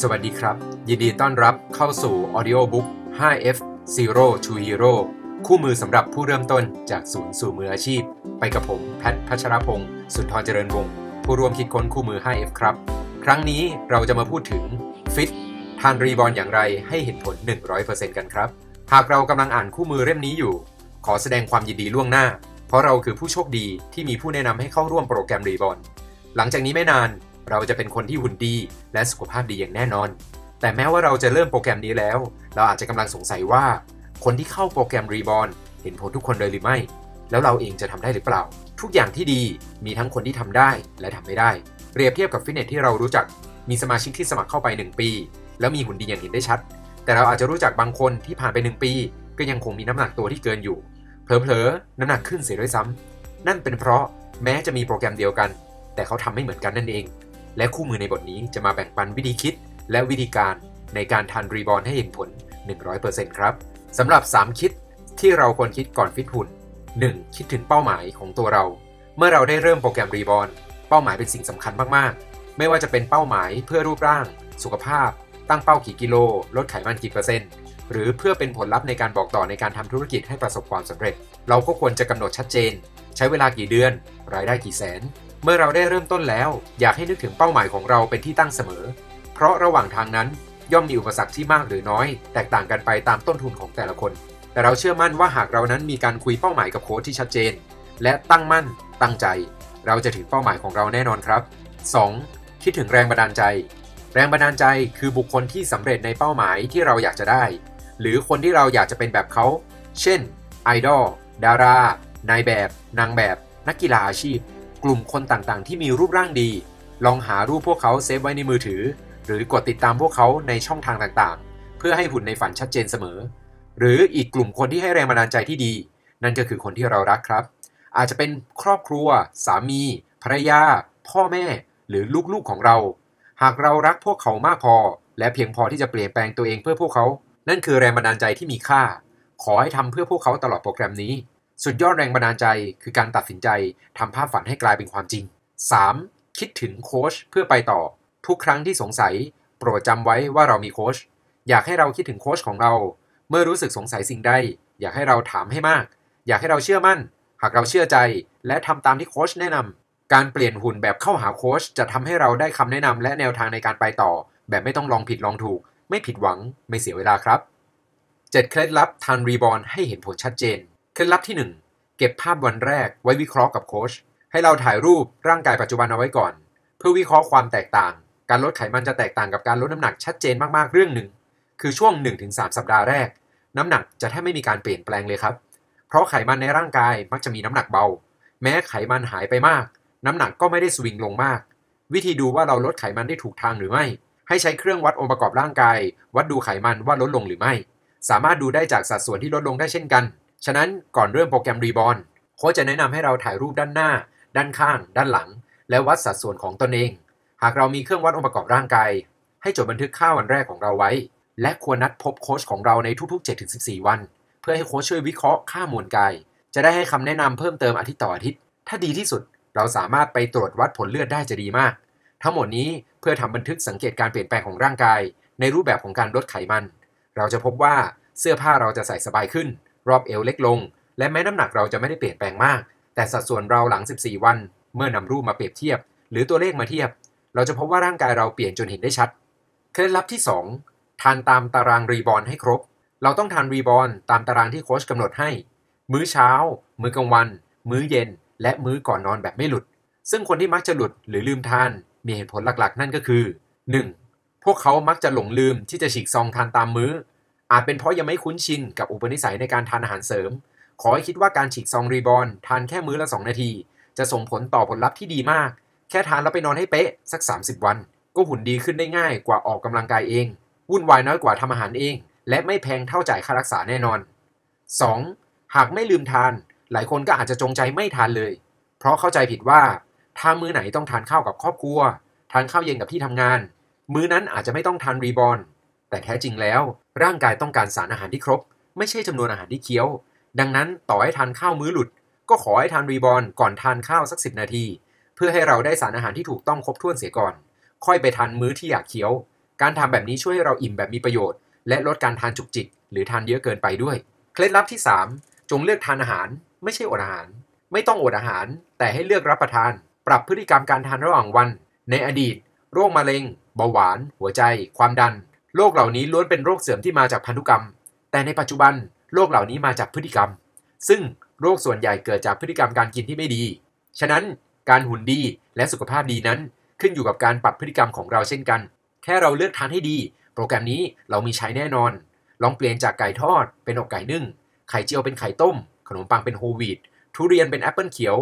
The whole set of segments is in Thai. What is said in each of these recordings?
สวัสดีครับ ยินดีต้อนรับเข้าสู่ Audio Book 5F Zero to Hero คู่มือสำหรับผู้เริ่มต้นจากศูนย์สู่มืออาชีพ ไปกับผมแพทพัชรพงศ์สุนทรเจริญวงศ์ผู้ร่วมคิดค้นคู่มือ 5F ครับ ครั้งนี้เราจะมาพูดถึงฟิตทานรีบอลอย่างไรให้เห็นผล 100%กันครับ หากเรากำลังอ่านคู่มือเล่มนี้อยู่ ขอแสดงความยินดีล่วงหน้า เพราะเราคือผู้โชคดีที่มีผู้แนะนำให้เข้าร่วมโปรแกรมรีบอลหลังจากนี้ไม่นานเราจะเป็นคนที่หุ่นดีและสุขภาพดีอย่างแน่นอน แต่แม้ว่าเราจะเริ่มโปรแกรมนี้แล้ว เราอาจจะกำลังสงสัยว่า คนที่เข้าโปรแกรมรีบอลเห็นผลทุกคนเลยหรือไม่ แล้วเราเองจะทำได้หรือเปล่า ทุกอย่างที่ดีมีทั้งคนที่ทำได้และทำไม่ได้ เปรียบเทียบกับฟิตเนสที่เรารู้จัก มีสมาชิกที่สมัครเข้าไป 1 ปี แล้วมีหุ่นดีอย่างเห็นได้ชัด แต่เราอาจจะรู้จักบางคนที่ผ่านไป 1 ปี ก็ยังคงมีน้ำหนักตัวที่เกินอยู่ เผลอ ๆ น้ำหนักขึ้นเสียด้วยซ้ำ นั่นเป็นเพราะแม้จะมีโปรแกรมเดียวกัน แต่เขาทำไม่เหมือนกันนั่นเองและคู่มือในบทนี้จะมาแบ่งปันวิธีคิดและวิธีการในการทันรีบอลให้เห็นผล 100%ครับสำหรับ 3 คิดที่เราควรคิดก่อนฟิตหุ่น 1. คิดถึงเป้าหมายของตัวเรา เมื่อเราได้เริ่มโปรแกรมรีบอลเป้าหมายเป็นสิ่งสำคัญมาก ๆ ไม่ว่าจะเป็นเป้าหมายเพื่อรูปร่าง สุขภาพตั้งเป้ากี่กิโล ลดไขมันกี่เปอร์เซ็นต์หรือ เพื่อเป็นผลลัพธ์ในการบอกต่อในการทำธุรกิจให้ประสบความสำเร็จ เราก็ควรจะกำหนดชัดเจนใช้เวลากี่เดือนรายได้กี่แสนเมื่อเราได้เริ่มต้นแล้ว อยากให้นึกถึงเป้าหมายของเราเป็นที่ตั้งเสมอ เพราะระหว่างทางนั้นย่อมมีอุปสรรคที่มากหรือน้อยแตกต่างกันไปตามต้นทุนของแต่ละคน แต่เราเชื่อมั่นว่าหากเรานั้นมีการคุยเป้าหมายกับโค้ชที่ชัดเจน และตั้งมั่นตั้งใจ เราจะถึงเป้าหมายของเราแน่นอนครับ 2. คิดถึงแรงบันดาลใจ แรงบันดาลใจคือบุคคลที่สำเร็จในเป้าหมายที่เราอยากจะได้ หรือคนที่เราอยากจะเป็นแบบเขา เช่น ไอดอล ดารา นายแบบ นางแบบ นักกีฬาอาชีพกลุ่มคนต่างๆ ที่มีรูปร่างดี ลองหารูปพวกเขาเซฟไว้ในมือถือ หรือกดติดตามพวกเขาในช่องทางต่างๆ เพื่อให้หุ่นในฝันชัดเจนเสมอ หรืออีกกลุ่มคนที่ให้แรงบันดาลใจที่ดี นั่นก็คือคนที่เรารักครับ อาจจะเป็นครอบครัว สามี ภรรยา พ่อแม่ หรือลูกๆของเรา หากเรารักพวกเขามากพอ และเพียงพอที่จะเปลี่ยนแปลงตัวเองเพื่อพวกเขา นั่นคือแรงบันดาลใจที่มีค่า ขอให้ทำเพื่อพวกเขาตลอดโปรแกรมนี้สุดยอดแรงบันดาลใจคือการตัดสินใจทำภาพฝันให้กลายเป็นความจริง 3. คิดถึงโค้ชเพื่อไปต่อ ทุกครั้งที่สงสัยโปรดจำไว้ว่าเรามีโค้ช อยากให้เราคิดถึงโค้ชของเรา เมื่อรู้สึกสงสัยสิ่งใดอยากให้เราถามให้มาก อยากให้เราเชื่อมั่น หากเราเชื่อใจ และทำตามที่โค้ชแนะนำ การเปลี่ยนหุ่นแบบเข้าหาโค้ชจะทำให้เราได้คำแนะนำและแนวทางในการไปต่อ แบบไม่ต้องลองผิดลองถูก ไม่ผิดหวังไม่เสียเวลาครับ7เคล็ดลับทันรีบอลให้เห็นผลชัดเจนเคล็ดลับที่ 1 เก็บภาพวันแรกไว้วิเคราะห์กับโค้ช ให้เราถ่ายรูปร่างกายปัจจุบันเอาไว้ก่อน เพื่อวิเคราะห์ความแตกต่าง การลดไขมันจะแตกต่างกับการลดน้ำหนักชัดเจนมากๆ เรื่องหนึ่ง คือช่วง 1-3 สัปดาห์แรก น้ำหนักจะแทบไม่มีการเปลี่ยนแปลงเลยครับ เพราะไขมันในร่างกายมักจะมีน้ำหนักเบา แม้ไขมันหายไปมาก น้ำหนักก็ไม่ได้สวิงลงมาก วิธีดูว่าเราลดไขมันได้ถูกทางหรือไม่ ให้ใช้เครื่องวัดองค์ประกอบร่างกาย วัดดูไขมันว่าลดลงหรือไม่ สามารถดูได้จากสัดส่วนที่ลดลงได้เช่นกันฉะนั้นก่อนเริ่มโปรแกรมรีบอลโค้ชจะแนะนำให้เราถ่ายรูปด้านหน้า ด้านข้าง ด้านหลัง และวัดสัดส่วนของตนเอง หากเรามีเครื่องวัดองค์ประกอบร่างกาย ให้จดบันทึกค่าวันแรกของเราไว้ และควรนัดพบโค้ชของเราในทุกๆ7-14 วัน เพื่อให้โค้ชช่วยวิเคราะห์ค่ามวลกาย จะได้ให้คำแนะนำเพิ่มเติมอาทิตย์ต่ออาทิตย์ ถ้าดีที่สุด เราสามารถไปตรวจวัดผลเลือดได้จะดีมาก ทั้งหมดนี้เพื่อทำบันทึกสังเกตการเปลี่ยนแปลงของร่างกาย ในรูปแบบของการลดไขมัน เราจะพบว่าเสื้อผ้าเราจะใส่สบายขึ้นรอบเอวเล็กลงและแม้น้ำหนักเราจะไม่ได้เปลี่ยนแปลงมาก แต่สัดส่วนเราหลัง 14 วันเมื่อนำรูปมาเปรียบเทียบ หรือตัวเลขมาเทียบ เราจะพบว่าร่างกายเราเปลี่ยนจนเห็นได้ชัด เคล็ดลับที่ 2 ทานตามตารางรีบอลให้ครบ เราต้องทานรีบอลตามตารางที่โค้ชกำหนดให้ มื้อเช้า มื้อกลางวัน มื้อเย็นและมื้อก่อนนอนแบบไม่หลุด ซึ่งคนที่มักจะหลุดหรือลืมทานมีเหตุผลหลักๆ นั่นก็คือ 1. พวกเขามักจะหลงลืมที่จะฉีกซองทานตามมื้ออาจเป็นเพราะยังไม่คุ้นชินกับอุปนิสัยในการทานอาหารเสริม ขอให้คิดว่าการฉีกซองรีบอนทานแค่มื้อละ 2 นาที จะส่งผลต่อผลลัพธ์ที่ดีมาก แค่ทานแล้วไปนอนให้เป๊ะ สัก 30 วัน ก็หุ่นดีขึ้นได้ง่ายกว่าออกกำลังกายเอง วุ่นวายน้อยกว่าทำอาหารเอง และไม่แพงเท่าจ่ายค่ารักษาแน่นอน 2. หากไม่ลืมทาน หลายคนก็อาจจะจงใจไม่ทานเลย เพราะเข้าใจผิดว่า ถ้ามื้อไหนต้องทานข้าวกับครอบครัว ทานข้าวเย็นกับที่ทำงาน มื้อนั้นอาจจะไม่ต้องทานรีบอน แต่แท้จริงแล้วร่างกายต้องการสารอาหารที่ครบ ไม่ใช่จำนวนอาหารที่เคี้ยว ดังนั้นต่อให้ทานข้าวมื้อหลุด ก็ขอให้ทานรีบอลก่อนทานข้าว สักสิบนาที เพื่อให้เราได้สารอาหารที่ถูกต้องครบถ้วนเสียก่อน ค่อยไปทานมื้อที่อยากเคี้ยว การทำแบบนี้ช่วยให้เราอิ่มแบบมีประโยชน์และลดการทานจุกจิกหรือทานเยอะเกินไปด้วยเคล็ดลับที่ 3 จงเลือกทานอาหาร ไม่ใช่อดอาหาร ไม่ต้องอดอาหารแต่ให้เลือกรับประทาน ปรับพฤติกรรมการทานระหว่างวัน ในอดีตโรคมะเร็งเบาหวาน หัวใจ ความดันโรคเหล่านี้ล้วนเป็นโรคเสื่อมที่มาจากพันธุกรรม แต่ในปัจจุบันโรคเหล่านี้มาจากพฤติกรรม ซึ่งโรคส่วนใหญ่เกิดจากพฤติกรรมการกินที่ไม่ดี ฉะนั้นการหุ่นดีและสุขภาพดีนั้น ขึ้นอยู่กับการปรับพฤติกรรมของเราเช่นกัน แค่เราเลือกทานให้ดี โปรแกรมนี้เรามีใช้แน่นอน ลองเปลี่ยนจากไก่ทอด เป็นอกไก่นึ่งไข่เจียวเป็นไข่ต้ม ขนมปังเป็นโฮวีตทุเรียนเป็นแอปเปิลเขียว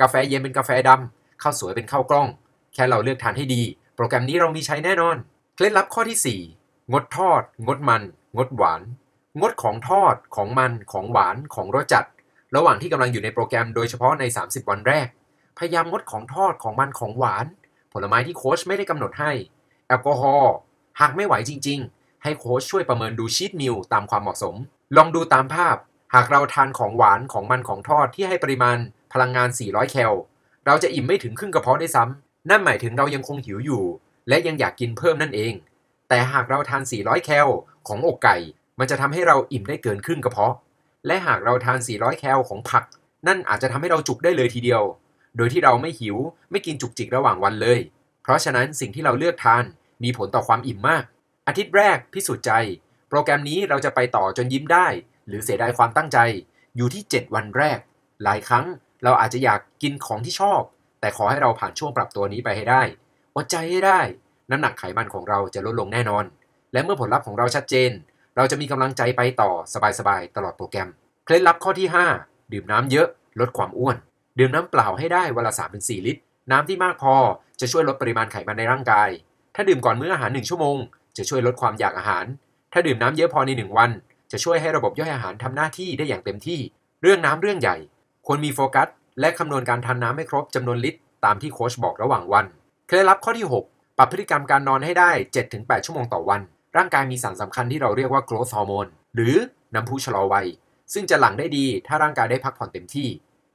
กาแฟเย็นเป็นกาแฟดำ ข้าวสวยเป็นข้าวกล้อง แค่เราเลือกทานให้ดี โปรแกรมนี้เรามีใช้แน่นอน เคล็ดลับข้อที่4งดทอด งดมัน งดหวาน งดของทอด ของมัน ของหวาน ของรสจัด ระหว่างที่กำลังอยู่ในโปรแกรมโดยเฉพาะใน 30 วันแรก พยายามงดของทอด ของมัน ของหวาน ผลไม้ที่โค้ชไม่ได้กำหนดให้ แอลกอฮอล์ หากไม่ไหวจริงๆ ให้โค้ชช่วยประเมินดูชีตมิลตามความเหมาะสม ลองดูตามภาพ หากเราทานของหวาน ของมัน ของทอดที่ให้ปริมาณ พลังงาน 400 แคล เราจะอิ่มไม่ถึงครึ่งกระเพาะได้ซ้ำนั่นหมายถึงเรายังคงหิวอยู่ และยังอยากกินเพิ่มนั่นเองแต่หากเราทาน 400 แคลของอกไก่ มันจะทำให้เราอิ่มได้เกินครึ่งกระเพาะ และหากเราทาน 400 แคลของผัก นั่นอาจจะทำให้เราจุกได้เลยทีเดียว โดยที่เราไม่หิว ไม่กินจุกจิกระหว่างวันเลย เพราะฉะนั้นสิ่งที่เราเลือกทาน มีผลต่อความอิ่มมาก อาทิตย์แรกพิสูจน์ใจ โปรแกรมนี้เราจะไปต่อจนยิ้มได้ หรือเสียดายความตั้งใจ อยู่ที่ 7 วันแรก หลายครั้งเราอาจจะอยากกินของที่ชอบ แต่ขอให้เราผ่านช่วงปรับตัวนี้ไปให้ได้อดใจให้ได้น้ำหนักไขมันของเราจะลดลงแน่นอน และเมื่อผลลัพธ์ของเราชัดเจน เราจะมีกำลังใจไปต่อสบาย ๆ ตลอดโปรแกรม เคล็ดลับข้อที่ 5 ดื่มน้ำเยอะ ลดความอ้วน ดื่มน้ำเปล่าให้ได้วันละ 3-4 ลิตร น้ำที่มากพอ จะช่วยลดปริมาณไขมันในร่างกาย ถ้าดื่มก่อนมื้ออาหาร 1 ชั่วโมง จะช่วยลดความอยากอาหาร ถ้าดื่มน้ำเยอะพอใน1วันจะช่วยให้ระบบย่อยอาหารทำหน้าที่ได้อย่างเต็มที่ เรื่องน้ำเรื่องใหญ่ ควรมีโฟกัสและคำนวณการทานน้ำให้ครบจำนวนลิตรตามที่โค้ชบอกระหว่างวัน เคล็ดลับข้อที่ 6ปรับพฤติกรรมการนอนให้ได้ 7-8 ชั่วโมงต่อวัน ร่างกายมีสารสำคัญที่เราเรียกว่าโกรทฮอร์โมนหรือน้ำพุชะลอวัย ซึ่งจะหลั่งได้ดีถ้าร่างกายได้พักผ่อนเต็มที่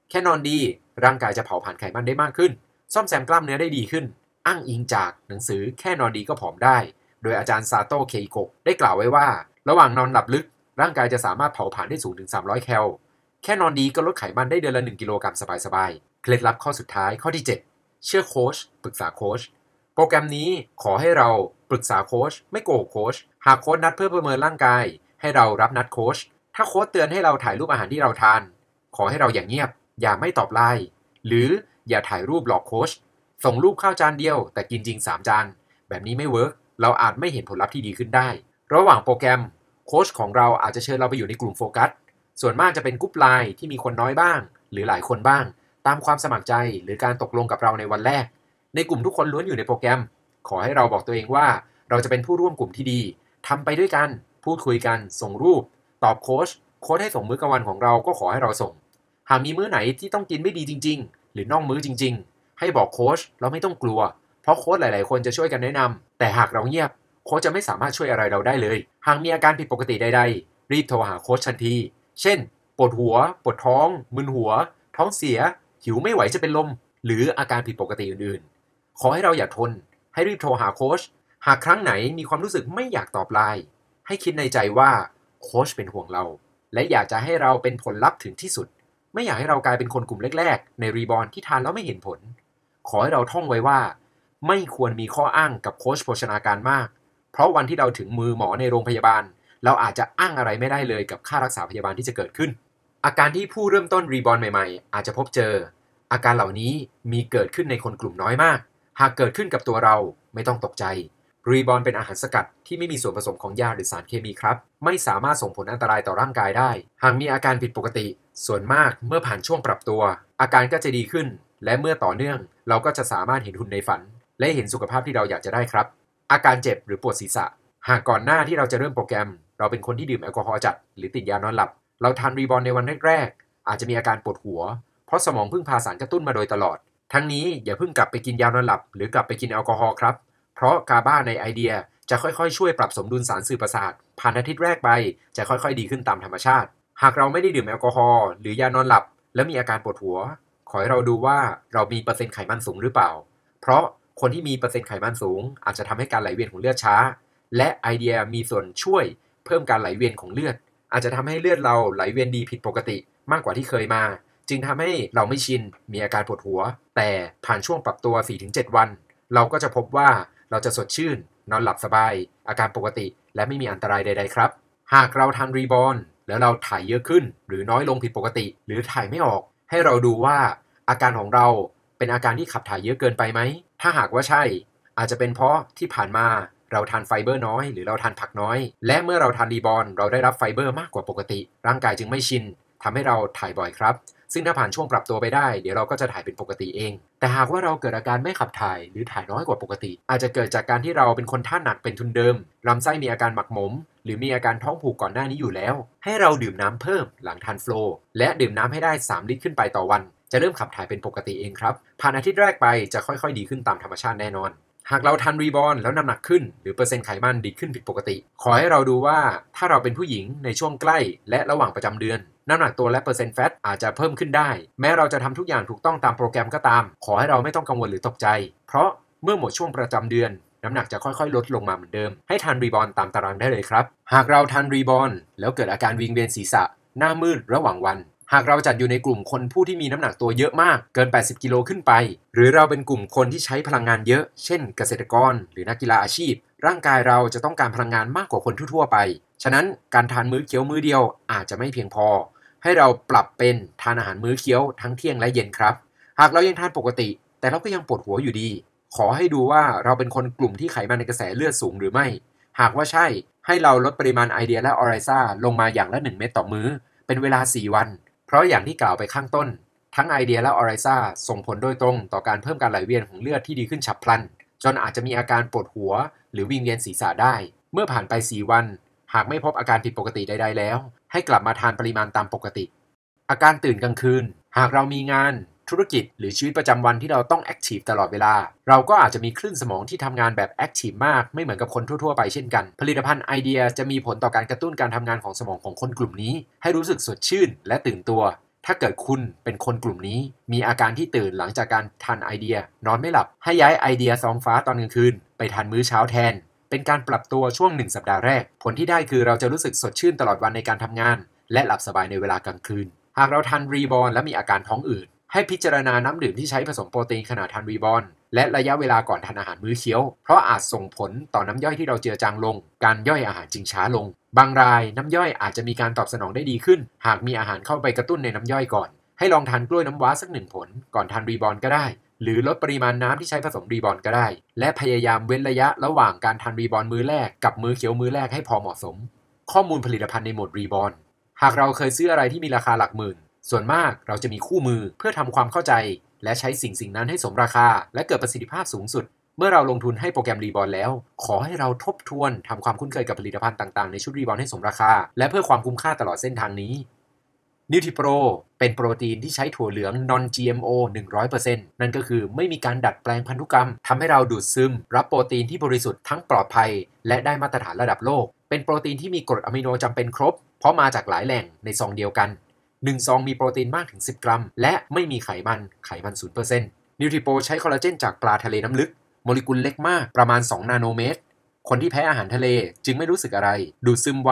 แค่นอนดีร่างกายจะเผาผลาญไขมันได้มากขึ้น ซ่อมแซมกล้ามเนื้อได้ดีขึ้น อ้างอิงจากหนังสือแค่นอนดีก็ผอมได้ โดยอาจารย์ซาโตเคอิโกะได้กล่าวไว้ว่า ระหว่างนอนหลับลึกร่างกายจะสามารถเผาผลาญได้สูงถึง300 แคลแค่นอนดีก็ลดไขมันได้เดือนละ1กิโลกรัมสบายๆเคล็ดลับข้อสุดท้ายข้อที่ 7 เชื่อโค้ชปรึกษาโค้ชโปรแกรมนี้ขอให้เราปรึกษาโค้ชไม่โกหกโค้ชหากโค้ชนัดเพื่อประเมินร่างกาย ให้เรารับนัดโค้ชถ้าโค้ชเตือนให้เราถ่ายรูปอาหารที่เราทาน ขอให้เราอย่างเงียบ อย่าไม่ตอบไลน์หรืออย่าถ่ายรูปหลอกโค้ชส่งรูปข้าวจานเดียว แต่กินจริง3จานแบบนี้ไม่เวิร์กเราอาจไม่เห็นผลลัพธ์ที่ดีขึ้นได้ ระหว่างโปรแกรมโค้ชของเราอาจจะเชิญเราไปอยู่ในกลุ่มโฟกัสส่วนมากจะเป็นกลุ่มไลน์ที่มีคนน้อยบ้าง หรือหลายคนบ้าง ตามความสมัครใจหรือการตกลงกับเราในวันแรกในกลุ่มทุกคนล้วนอยู่ในโปรแกรม ขอให้เราบอกตัวเองว่าเราจะเป็นผู้ร่วมกลุ่มที่ดีทำไปด้วยกัน พูดคุยกัน ส่งรูป ตอบโค้ช โค้ชให้ส่งมื้อกลางวันของเราก็ขอให้เราส่ง หากมีมื้อไหนที่ต้องกินไม่ดีจริง ๆ หรือนองมื้อจริง ๆ ให้บอกโค้ช เราไม่ต้องกลัว เพราะโค้ชหลาย ๆ คนจะช่วยกันแนะนำ แต่หากเราเงียบโค้ชจะไม่สามารถช่วยอะไรเราได้เลย หากมีอาการผิดปกติใดๆรีบโทรหาโค้ชทันที เช่น ปวดหัว ปวดท้อง มึนหัว ท้องเสีย หิวไม่ไหวจะเป็นลม หรืออาการผิดปกติอื่นๆขอให้เราอย่าทน ให้รีบโทรหาโค้ช หากครั้งไหนมีความรู้สึกไม่อยากตอบไลน์ ให้คิดในใจว่าโค้ชเป็นห่วงเรา และอยากจะให้เราเป็นผลลัพธ์ถึงที่สุด ไม่อยากให้เรากลายเป็นคนกลุ่มแรกๆ ในรีบอลที่ทานแล้วไม่เห็นผล ขอให้เราท่องไว้ว่า ไม่ควรมีข้ออ้างกับโค้ชโภชนาการมาก เพราะวันที่เราถึงมือหมอในโรงพยาบาล เราอาจจะอ้างอะไรไม่ได้เลย กับค่ารักษาพยาบาลที่จะเกิดขึ้น อาการที่ผู้เริ่มต้นรีบอลใหม่ๆ อาจจะพบเจอ อาการเหล่านี้มีเกิดขึ้นในคนกลุ่มน้อยมากหากเกิดขึ้นกับตัวเราไม่ต้องตกใจ รีบอนเป็นอาหารสกัดที่ไม่มีส่วนผสมของยาหรือสารเคมีครับ ไม่สามารถส่งผลอันตรายต่อร่างกายได้ หากมีอาการผิดปกติ ส่วนมากเมื่อผ่านช่วงปรับตัว อาการก็จะดีขึ้น และเมื่อต่อเนื่อง เราก็จะสามารถเห็นหุ่นในฝัน และเห็นสุขภาพที่เราอยากจะได้ครับ อาการเจ็บหรือปวดศีรษะ หากก่อนหน้าที่เราจะเริ่มโปรแกรม เราเป็นคนที่ดื่มแอลกอฮอล์จัด หรือติดยานอนหลับ เราทานรีบอนในวันแรกๆอาจจะมีอาการปวดหัวเพราะสมองเพิ่งพาสารกระตุ้นมาโดยตลอดทั้งนี้อย่าเพิ่งกลับไปกินยานอนหลับหรือกลับไปกินแอลกอฮอล์ครับ เพราะกาบาในไอเดียจะค่อยๆ ช่วยปรับสมดุลสารสื่อประสาทผ่านอาทิตย์แรกไปจะค่อยๆ ดีขึ้นตามธรรมชาติ หากเราไม่ได้ดื่มแอลกอฮอล์หรือยานอนหลับ และมีอาการปวดหัว ขอให้เราดูว่าเรามีเปอร์เซ็นต์ไขมันสูงหรือเปล่า เพราะคนที่มีเปอร์เซ็นต์ไขมันสูง อาจจะทำให้การไหลเวียนของเลือดช้า และไอเดียมีส่วนช่วยเพิ่มการไหลเวียนของเลือด อาจจะทำให้เลือดเราไหลเวียนดีผิดปกติมากกว่าที่เคยมาจึงทำให้เราไม่ชิน มีอาการปวดหัว แต่ผ่านช่วงปรับตัว 4-7 วัน เราก็จะพบว่าเราจะสดชื่นนอนหลับสบายอาการปกติและไม่มีอันตรายใดๆครับ หากเราทานรีบอน แล้วเราถ่ายเยอะขึ้น หรือน้อยลงผิดปกติหรือถ่ายไม่ออก ให้เราดูว่า อาการของเราเป็นอาการที่ขับถ่ายเยอะเกินไปไหม ถ้าหากว่าใช่ อาจจะเป็นเพราะที่ผ่านมาเราทานไฟเบอร์น้อยหรือ เราทานผักน้อย และเมื่อเราทานรีบอน เราได้รับไฟเบอร์มากกว่าปกติ ร่างกายจึงไม่ชินทำให้เราถ่ายบ่อยครับ ซึ่งถ้าผ่านช่วงปรับตัวไปได้ เดี๋ยวเราก็จะถ่ายเป็นปกติเอง แต่หากว่าเราเกิดอาการไม่ขับถ่ายหรือถ่ายน้อยกว่าปกติ อาจจะเกิดจากการที่เราเป็นคนท่าหนักเป็นทุนเดิม ลำไส้มีอาการหมักหมม หรือมีอาการท้องผูกก่อนหน้านี้อยู่แล้ว ให้เราดื่มน้ำเพิ่มหลังทานโฟล์และดื่มน้ำให้ได้3ลิตรขึ้นไปต่อวัน จะเริ่มขับถ่ายเป็นปกติเองครับผ่านอาทิตย์แรกไปจะค่อยๆดีขึ้นตามธรรมชาติแน่นอนหากเราทานรีบอลแล้วน้ำหนักขึ้นหรือเปอร์เซ็นต์ไขมันดีขึ้นผิดปกติ ขอให้เราดูว่าถ้าเราเป็นผู้หญิงในช่วงใกล้และระหว่างประจำเดือนน้ำหนักตัวและเปอร์เซ็นต์แฟตอาจจะเพิ่มขึ้นได้ แม้เราจะทำทุกอย่างถูกต้องตามโปรแกรมก็ตาม ขอให้เราไม่ต้องกังวลหรือตกใจ เพราะเมื่อหมดช่วงประจำเดือน น้ำหนักจะค่อย ๆ ลดลงมาเหมือนเดิม ให้ทานรีบอลตามตารางได้เลยครับ หากเราทานรีบอลแล้วเกิดอาการวิงเวียนศีรษะ หน้ามืดระหว่างวันหากเราจัดอยู่ในกลุ่มคนผู้ที่มีน้ำหนักตัวเยอะมากเกิน 80 กิโลขึ้นไป หรือเราเป็นกลุ่มคนที่ใช้พลังงานเยอะ เช่นเกษตรกรหรือนักกีฬาอาชีพ ร่างกายเราจะต้องการพลังงานมากกว่าคนทั่วไป ฉะนั้นการทานมื้อเคี้ยวมื้อเดียวอาจจะไม่เพียงพอ ให้เราปรับเป็นทานอาหารมื้อเคี้ยวทั้งเที่ยงและเย็นครับ หากเรายังทานปกติ แต่เราก็ยังปวดหัวอยู่ดี ขอให้ดูว่าเราเป็นคนกลุ่มที่ไขมันในกระแสเลือดสูงหรือไม่ หากว่าใช่ ให้เราลดปริมาณไอเดียและออไรซ่าลงมาอย่างละ 1 เม็ดต่อมื้อ เป็นเวลา 4 วันเพราะอย่างที่กล่าวไปข้างต้น ทั้งไอเดียและออริซาส่งผลโดยตรงต่อการเพิ่มการไหลเวียนของเลือดที่ดีขึ้นฉับพลัน จนอาจจะมีอาการปวดหัว หรือวิงเวียนศีรษะได้ เมื่อผ่านไป 4 วัน หากไม่พบอาการผิดปกติใดๆแล้ว ให้กลับมาทานปริมาณตามปกติ อาการตื่นกลางคืน หากเรามีงานธุรกิจหรือชีวิตประจำวันที่เราต้องแอคทีฟตลอดเวลา เราก็อาจจะมีคลื่นสมองที่ทำงานแบบแอคทีฟมากไม่เหมือนกับคนทั่วๆ ไปเช่นกัน ผลิตภัณฑ์ไอเดียจะมีผลต่อการกระตุ้นการทำงานของสมองของคนกลุ่มนี้ ให้รู้สึกสดชื่นและตื่นตัว ถ้าเกิดคุณเป็นคนกลุ่มนี้ มีอาการที่ตื่นหลังจากการทานไอเดียนอนไม่หลับให้ย้ายไอเดียซองฟ้าตอนกลางคืนไปทานมื้อเช้าแทน เป็นการปรับตัวช่วง1สัปดาห์แรกผลที่ได้คือเราจะรู้สึกสดชื่นตลอดวันในการทำงาน และหลับสบายในเวลากลางคืน หากเราทันรีบอลและมีอาการท้องอืดให้พิจารณาน้ำดื่มที่ใช้ผสมโปรตีนขณะทานวีบอลและระยะเวลาก่อนทานอาหารมื้อเคี้ยวเพราะอาจส่งผลต่อน้ำย่อยที่เราเจือจางลง การย่อยอาหารจึงช้าลง บางรายน้ำย่อยอาจจะมีการตอบสนองได้ดีขึ้น หากมีอาหารเข้าไปกระตุ้นในน้ำย่อยก่อนให้ลองทานกล้วยน้ำว้าสักหนึ่งผลก่อนทานรีบอลก็ได้ หรือลดปริมาณน้ำที่ใช้ผสมรีบอลก็ได้ และพยายามเว้นระยะระหว่างการทานรีบอลมื้อแรกกับมื้อเคี้ยวมื้อแรกให้พอเหมาะสมข้อมูลผลิตภัณฑ์ในหมวดรีบอลหากเราเคยซื้ออะไรที่มีราคาหลักหมื่นส่วนมากเราจะมีคู่มือเพื่อทำความเข้าใจ และใช้สิ่งสิ่งนั้นให้สมราคา และเกิดประสิทธิภาพสูงสุด เมื่อเราลงทุนให้โปรแกรมรีบอลแล้ว ขอให้เราทบทวนทำความคุ้นเคยกับผลิตภัณฑ์ต่างๆในชุดรีบอลให้สมราคา และเพื่อความคุ้มค่าตลอดเส้นทางนี้นิวทิโปรเป็นโปรตีนที่ใช้ถั่วเหลือง non GMO 100%นั่นก็คือไม่มีการดัดแปลงพันธุกรรม ทำให้เราดูดซึม รับโปรตีนที่บริสุทธิ์ทั้งปลอดภัยและได้มาตรฐานระดับโลก เป็นโปรตีนที่มีกรดอะมิโนจำเป็นครบเพราะมาจากหลายแหล่งในซองเดียวกัน1ซองมีโปรตีนมากถึง 10 กรัม และไม่มีไขมัน ไขมัน0%นิวทริโปใช้คอลลาเจนจากปลาทะเลน้ำลึก โมเลกุลเล็กมากประมาณ 2 นาโนเมตร คนที่แพ้อาหารทะเลจึงไม่รู้สึกอะไร ดูดซึมไว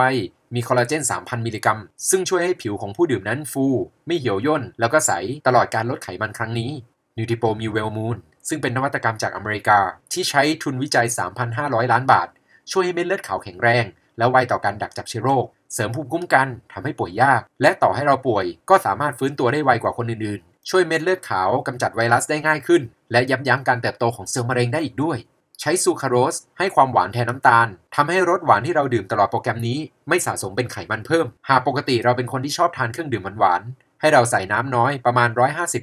มีคอลลาเจน 3,000 มิลลิกรัม ซึ่งช่วยให้ผิวของผู้ดื่มนั้นฟูไม่เหี่ยวย่น แล้วก็ใสตลอดการลดไขมันครั้งนี้ นิวทริโปมีเวลมูนซึ่งเป็นนวัตกรรมจากอเมริกา ที่ใช้ทุนวิจัย 3,500 ล้านบาท ช่วยให้เม็ดเลือดขาวแข็งแรง และไวต่อการดักจับเชื้อโรคเสริมภูมิคุ้มกันทำให้ป่วยยาก และต่อให้เราป่วยก็สามารถฟื้นตัวได้ไวกว่าคนอื่นๆ ช่วยเม็ดเลือดขาวกำจัดไวรัสได้ง่ายขึ้น และยับยั้งการเติบโตของเซลล์มะเร็งได้อีกด้วย ใช้ซูคาโรสให้ความหวานแทนน้าตาล ทำให้รสหวานที่เราดื่มตลอดโปรแกรมนี้ไม่สะสมเป็นไขมันเพิ่ม หากปกติเราเป็นคนที่ชอบทานเครื่องดื่มหวานให้เราใส่น้ำน้อยประมาณ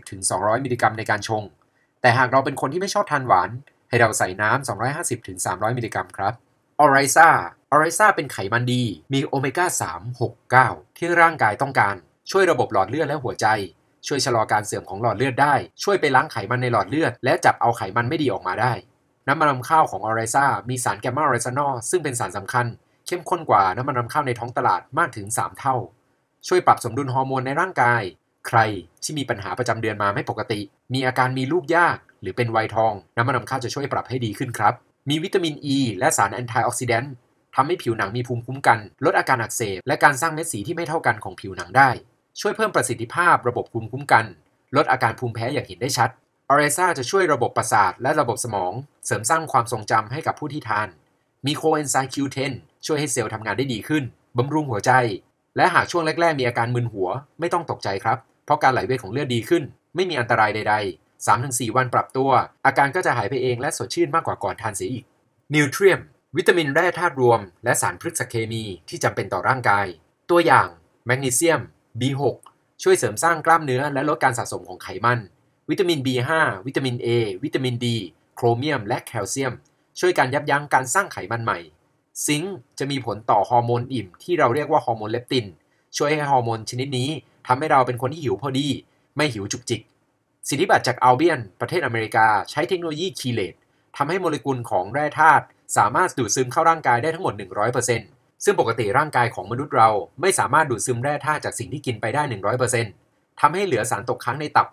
150-200 มิลลิกรัมในการชง แต่หากเราเป็นคนที่ไม่ชอบทานหวาน ให้เราใส่น้ำ 250-300มิลลิกรัมครับออไรซ่าอาริซาเป็นไขมันดี มีโอเมก้า3 6 9 ที่ร่างกายต้องการ ช่วยระบบหลอดเลือดและหัวใจ ช่วยชะลอการเสื่อมของหลอดเลือดได้ ช่วยไปล้างไขมันในหลอดเลือด และจับเอาไขมันไม่ดีออกมาได้ น้ำมันนำข้าวของอาริซามีสารแกมมาออริซานอลซึ่งเป็นสารสำคัญ เข้มข้นกว่าน้ำมันนำข้าวในท้องตลาดมากถึง 3 เท่า ช่วยปรับสมดุลฮอร์โมนในร่างกาย ใครที่มีปัญหาประจำเดือนมาไม่ปกติ มีอาการมีลูกยาก หรือเป็นวัยทอง น้ำมันนำข้าวจะช่วยปรับให้ดีขึ้นครับ มีวิตามินอ e ีและสารแอนตี้ออกซิแดนต์ทำให้ผิวหนังมีภูมิคุ้มกัน ลดอาการอักเสบและการสร้างเม็ดสีที่ไม่เท่ากันของผิวหนังได้ ช่วยเพิ่มประสิทธิภาพระบบภูมิคุ้มกัน ลดอาการภูมิแพ้อย่างเห็นได้ชัดออเรซ่าจะช่วยระบบประสาทและระบบสมอง เสริมสร้างความทรงจำให้กับผู้ที่ทาน มีโคเอนไซม์ Q10 ช่วยให้เซลล์ทำงานได้ดีขึ้นบำรุงหัวใจ และหากช่วงแรกๆ มีอาการมึนหัว ไม่ต้องตกใจครับ เพราะการไหลเวียนของเลือดดีขึ้น ไม่มีอันตรายใดๆ 3-4 วันปรับตัว อาการก็จะหายไปเองและสดชื่นมากกว่าก่อนทานเสียอีกนิวเทรียมวิตามินแร่ธาตุรวมและสารพฤกษเคมีที่จำเป็นต่อร่างกาย ตัวอย่าง แมกนีเซียม B6 ช่วยเสริมสร้างกล้ามเนื้อและลดการสะสมของไขมัน วิตามิน B5 วิตามิน A วิตามิน D โครเมียม และแคลเซียม ช่วยการยับยั้งการสร้างไขมันใหม่ ซิงค์จะมีผลต่อฮอร์โมนอิ่ม ที่เราเรียกว่าฮอร์โมนเลปติน ช่วยให้ฮอร์โมนชนิดนี้ทำให้เราเป็นคนที่หิวพอดี ไม่หิวจุกจิกสิทธิบัตรจากอัลเบียนประเทศอเมริกาใช้เทคโนโลยีคีเลตทำให้โมเลกุลของแร่ธาตุสามารถดูดซึมเข้าร่างกายได้ทั้งหมด 100%ซึ่งปกติร่างกายของมนุษย์เราไม่สามารถดูดซึมแร่ธาตุจากสิ่งที่กินไปได้ 100%ทำให้เหลือสารตกค้างในตับ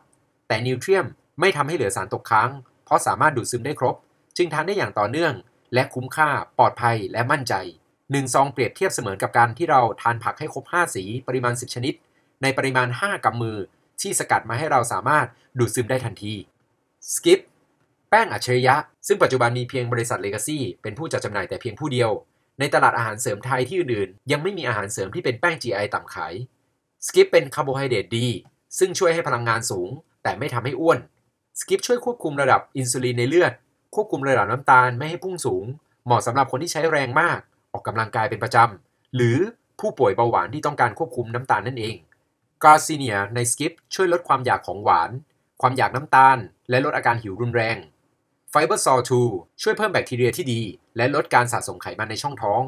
แต่นิวเทรียมไม่ทำให้เหลือสารตกค้างเพราะสามารถดูดซึมได้ครบ จึงทานได้อย่างต่อเนื่อง และคุ้มค่า ปลอดภัยและมั่นใจ 1 ซองเปรียบเทียบเสมือนกับการที่เราทานผักให้ครบ 5 สี ปริมาณ 10 ชนิด ในปริมาณ 5กำมือ ที่สกัดมาให้เราสามารถดูดซึมได้ทันที skip แป้งอัจฉริยะซึ่งปัจจุบันมีเพียงบริษัทเลกาซี่เป็นผู้จัดจำหน่ายแต่เพียงผู้เดียว ในตลาดอาหารเสริมไทยที่อื่นๆยังไม่มีอาหารเสริมที่เป็นแป้ง GI ต่ำขายสกิปเป็นคาร์โบไฮเดรตดีซึ่งช่วยให้พลังงานสูง แต่ไม่ทำให้อ้วนสกิปช่วยควบคุมระดับอินซูลินในเลือด ควบคุมระดับน้ำตาลไม่ให้พุ่งสูง เหมาะสำหรับคนที่ใช้แรงมาก ออกกำลังกายเป็นประจำหรือผู้ป่วยเบาหวานที่ต้องการควบคุมน้ำตาลนั่นเองกาซีเนียในสกิปช่วยลดความอยากของหวาน ความอยากน้ำตาล และลดอาการหิวรุนแรงไฟเบอร์ซอลูช่วยเพิ่มแบคทีเรียที่ดี และลดการสะสมไขมันในช่องท้อง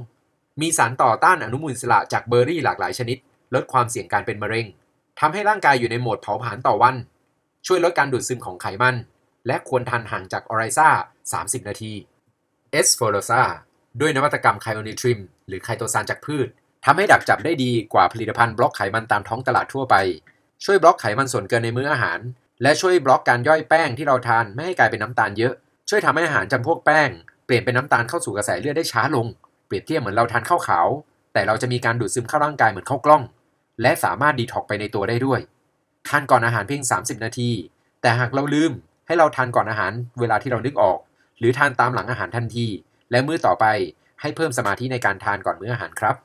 มีสารต่อต้านอนุมูลอิสระจากเบอร์รี่หลากหลายชนิด ลดความเสี่ยงการเป็นมะเร็งทำให้ร่างกายอยู่ในโหมดเผาผลาญต่อวัน ช่วยลดการดูดซึมของไขมัน และควรทานห่างจากออไรซ่า30 นาที เอสโฟโลซาด้วยนวัตกรรมไคโอนิทริม หรือไคโตซานจากพืช ทำให้ดักจับได้ดีกว่าผลิตภัณฑ์บล็อกไขมันตามท้องตลาดทั่วไป ช่วยบล็อกไขมันส่วนเกินในมื้ออาหาร และช่วยบล็อกการย่อยแป้งที่เราทานไม่ให้กลายเป็นน้ำตาลเยอะช่วยทำให้อาหารจำพวกแป้งเปลี่ยนเป็นน้ำตาลเข้าสู่กระแสเลือดได้ช้าลง เปรียบเทียบเหมือนเราทานข้าวขาว แต่เราจะมีการดูดซึมเข้าร่างกายเหมือนข้าวกล้อง และสามารถดีท็อกไปในตัวได้ด้วย ทานก่อนอาหารเพียง30 นาที แต่หากเราลืมให้เราทานก่อนอาหารเวลาที่เรานึกออก หรือทานตามหลังอาหารทันที และมื้อต่อไปให้เพิ่มสมาธิในการทานก่อนมื้ออาหารครับ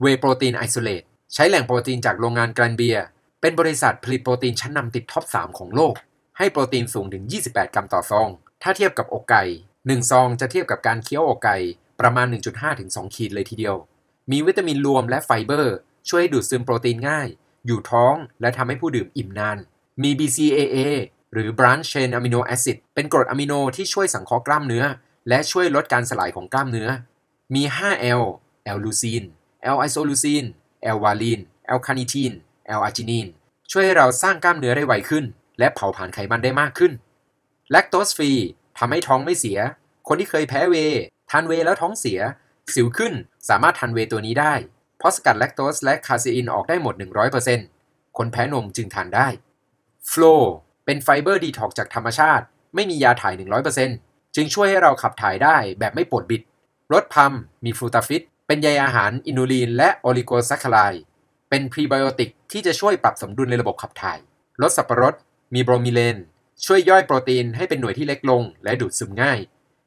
เวโปรตีนไอโซเลตใช้แหล่งโปรตีนจากโรงงานแกรนเบียเป็นบริษัทผลิตโปรตีนชั้นนำติดท็อป3ของโลก ให้โปรตีนสูงถึง 28 กรัมต่อซองถ้าเทียบกับอกไก่ 1 ซองจะเทียบกับการเคี้ยวอกไก่ประมาณ 1.5 ถึง2ขีดเลยทีเดียว มีวิตามินรวมและไฟเบอร์ช่วยให้ดูดซึมโปรตีนง่าย อยู่ท้องและทำให้ผู้ดื่มอิ่มนาน มี BCAA หรือ Branch Chain Amino Acid เป็นกรดอะมิโนที่ช่วยสังเคราะห์กล้ามเนื้อและช่วยลดการสลายของกล้ามเนื้อ มี 5L L ลูซีน L ไอโซลูซีน L วาลีน L คานิทีน L อาร์จินีนช่วยให้เราสร้างกล้ามเนื้อได้ไวขึ้น และเผาผลาญไขมันได้มากขึ้นแลคโตสฟรีทำให้ท้องไม่เสีย คนที่เคยแพ้เวทานเวแล้วท้องเสีย สิวขึ้นสามารถทานเวตัวนี้ได้ เพราะสกัดแลคโตสและคาเซอีนออกได้หมด 100%คนแพ้นมจึงทานได้ฟลูเป็นไฟเบอร์ดีท็อกจากธรรมชาติ ไม่มียาถ่าย 100%จึงช่วยให้เราขับถ่ายได้แบบไม่ปวดบิดรสพัมมีฟลูตาฟิตเป็นใยอาหารอินูลีนและโอลิโกแซคคาไลเป็นพรีไบโอติกที่จะช่วยปรับสมดุลในระบบขับถ่ายรสสับปะรดมีโบรมิเลนช่วยย่อยโปรตีนให้เป็นหน่วยที่เล็กลงและดูดซึมง่าย